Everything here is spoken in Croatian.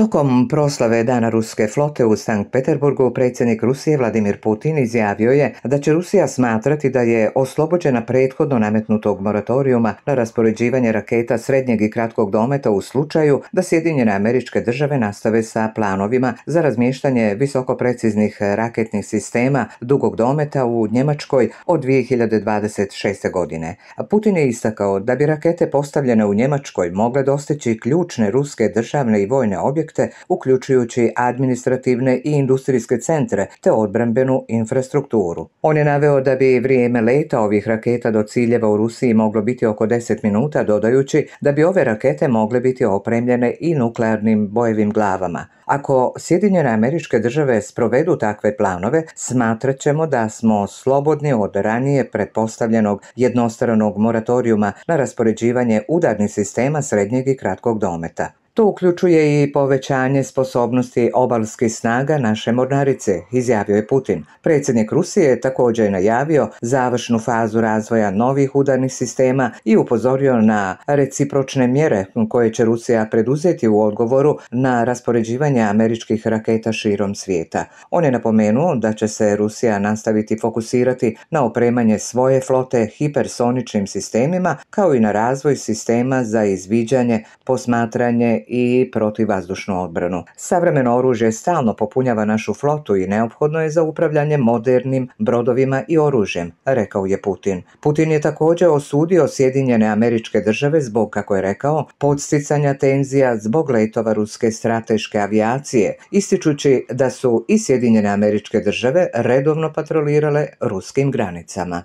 Tokom proslave Dana Ruske flote u Sankt Peterburgu predsjednik Rusije Vladimir Putin izjavio je da će Rusija smatrati da je oslobođena prethodno nametnutog moratorijuma na raspoređivanje raketa srednjeg i kratkog dometa u slučaju da Sjedinjene američke države nastave sa planovima za razmještanje visoko preciznih raketnih sistema dugog dometa u Njemačkoj od 2026. godine. Putin je istakao da bi rakete postavljene u Njemačkoj mogle dostići ključne ruske državne i vojne objekte uključujući administrativne i industrijske centre te odbrambenu infrastrukturu. On je naveo da bi vrijeme leta ovih raketa do ciljeva u Rusiji moglo biti oko 10 minuta, dodajući da bi ove rakete mogle biti opremljene i nuklearnim bojevim glavama. Ako Sjedinjene američke države sprovedu takve planove, smatrat ćemo da smo slobodni od ranije pretpostavljenog jednostranog moratorijuma na raspoređivanje udarnih sistema srednjeg i kratkog dometa. To uključuje i povećanje sposobnosti obalskih snaga naše mornarice, izjavio je Putin. Predsjednik Rusije je također je najavio završnu fazu razvoja novih udarnih sistema i upozorio na recipročne mjere koje će Rusija preduzeti u odgovoru na raspoređivanje američkih raketa širom svijeta. On je napomenuo da će se Rusija nastaviti fokusirati na opremanje svoje flote hipersoničnim sistemima kao i na razvoj sistema za izviđanje, posmatranje i protivazdušnu odbranu. Savremeno oružje stalno popunjava našu flotu i neophodno je za upravljanje modernim brodovima i oružjem, rekao je Putin. Putin je također osudio Sjedinjene američke države zbog, kako je rekao, podsticanja tenzija zbog letova ruske strateške avijacije, ističući da su i Sjedinjene američke države redovno patrolirale ruskim granicama.